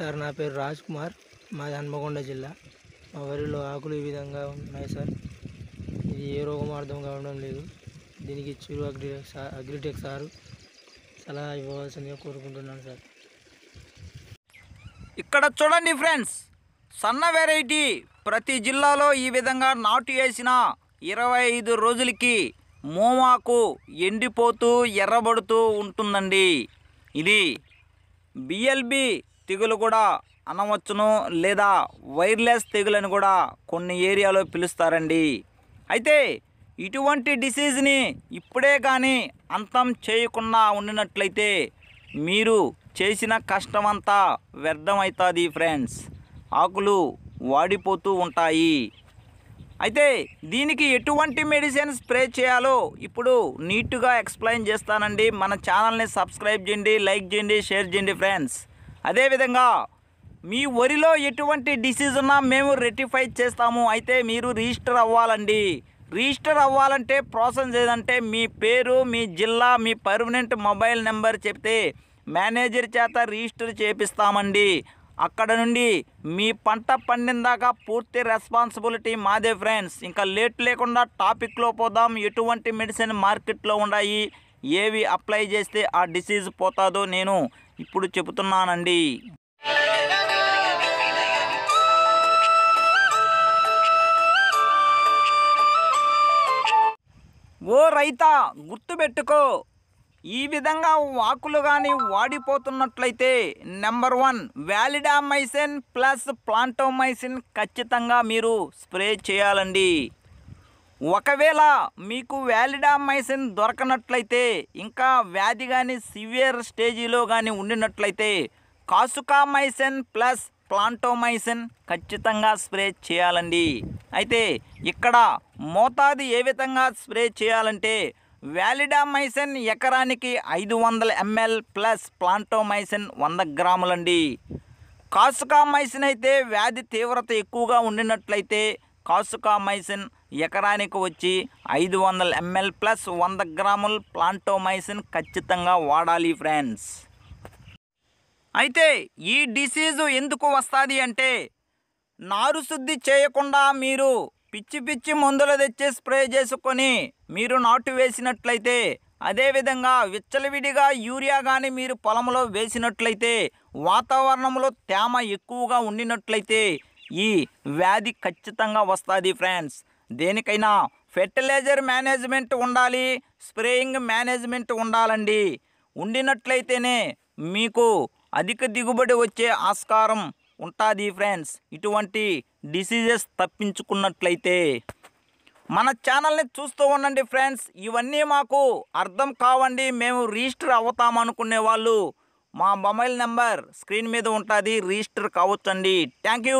sir నా పేరు రాజ్ కుమార్ మాది హన్మకొండ జిల్లా మా వరిలో ఆకులు ఈ విధంగా ఉన్నాయి సార్ ఇది ఏ రోగం అర్థం కావడం లేదు దీనికి చిరు అగ్రిటెక్ సార్ అగ్రిటెక్ సారు సలహా ఇవ్వవలసిందిగా కోరుకుంటున్నాను సార్ ఇక్కడ చూడండి ఫ్రెండ్స్ సన్న వెరైటీ ప్రతి జిల్లాలో ఈ విధంగా నాటు వేసిన ఇరవై ఐదు రోజులకి మోమాకు ఎండిపోతూ ఎర్రబడుతూ ఉంటుందండి ఇది బిఎల్బి తెగులు కూడా అనవచ్చును లేదా వైర్లెస్ తెగులని కూడా కొన్ని ఏరియాలో పిలుస్తారండి అయితే ఇటువంటి డిసీజ్ని ఇప్పుడే కానీ అంతం చేయకుండా ఉండినట్లయితే మీరు చేసిన కష్టమంతా వ్యర్థమవుతుంది ఫ్రెండ్స్ ఆకులు వాడిపోతూ ఉంటాయి అయితే దీనికి ఎటువంటి మెడిసిన్ స్ప్రే చేయాలో ఇప్పుడు నీట్గా ఎక్స్ప్లెయిన్ చేస్తానండి మన ఛానల్ని సబ్స్క్రైబ్ చేయండి లైక్ చేయండి షేర్ చేయండి ఫ్రెండ్స్ అదేవిధంగా మీ వరిలో ఎటువంటి డిసీజ్ ఉన్నా మేము రెటిఫై చేస్తాము అయితే మీరు రిజిస్టర్ అవ్వాలండి రిజిస్టర్ అవ్వాలంటే ప్రాసెస్ ఏదంటే మీ పేరు మీ జిల్లా మీ పర్మనెంట్ మొబైల్ నెంబర్ చెప్తే మేనేజర్ చేత రిజిస్టర్ చేపిస్తామండి అక్కడ నుండి మీ పంట పండిందాకా పూర్తి రెస్పాన్సిబిలిటీ మాదే ఫ్రెండ్స్ ఇంకా లేట్ లేకుండా టాపిక్లో పోదాం ఎటువంటి మెడిసిన్ మార్కెట్లో ఉన్నాయి ఏవి అప్లై చేస్తే ఆ డిసీజ్ పోతాదో నేను ఇప్పుడు చెబుతున్నానండి ఓ రైతా గుర్తుపెట్టుకో ఈ విధంగా వాకులు కానీ వాడిపోతున్నట్లయితే number one validamycin plus plantomycin ఖచ్చితంగా మీరు స్ప్రే చేయాలండి ఒకవేళ మీకు వ్యాలిడామైసిన్ దొరకనట్లయితే ఇంకా వ్యాధి కానీ సివియర్ స్టేజీలో కానీ ఉండినట్లయితే కాసుకామైసిన్ ప్లస్ ప్లాంటోమైసిన్ ఖచ్చితంగా స్ప్రే చేయాలండి అయితే ఇక్కడ మోతాదు ఏ విధంగా స్ప్రే చేయాలంటే వ్యాలిడామైసిన్ ఎకరానికి ఐదు వందల ఎంఎల్ ప్లస్ ప్లాంటోమైసిన్ వంద గ్రాములండి కాసుకామైసిన్ అయితే వ్యాధి తీవ్రత ఎక్కువగా ఉండినట్లయితే కాసుకామైసిన్ ఎకరానికి వచ్చి ఐదు వందల ఎంఎల్ ప్లస్ వంద గ్రాముల ప్లాంటోమైసిన్ ఖచ్చితంగా వాడాలి ఫ్రెండ్స్ అయితే ఈ డిసీజు ఎందుకు వస్తుంది అంటే నారు శుద్ధి చేయకుండా మీరు పిచ్చి పిచ్చి మందులు తెచ్చి స్ప్రే చేసుకొని మీరు నాటు వేసినట్లయితే అదేవిధంగా విచ్చలవిడిగా యూరియా కానీ మీరు పొలంలో వేసినట్లయితే వాతావరణంలో తేమ ఎక్కువగా ఉండినట్లయితే ఈ వ్యాధి ఖచ్చితంగా వస్తుంది ఫ్రెండ్స్ దేనికైనా ఫెర్టిలైజర్ మేనేజ్మెంట్ ఉండాలి స్ప్రేయింగ్ మేనేజ్మెంట్ ఉండాలండి ఉండినట్లయితేనే మీకు అధిక దిగుబడి వచ్చే ఆస్కారం ఉంటుంది ఫ్రెండ్స్ ఇటువంటి డిసీజెస్ తప్పించుకున్నట్లయితే మన ఛానల్ని చూస్తూ ఉండండి ఫ్రెండ్స్ ఇవన్నీ మాకు అర్థం కావండి మేము రిజిస్టర్ అవుతామనుకునే వాళ్ళు మా మొబైల్ నెంబర్ స్క్రీన్ మీద ఉంటుంది రిజిస్టర్ కావచ్చండి థ్యాంక్ యూ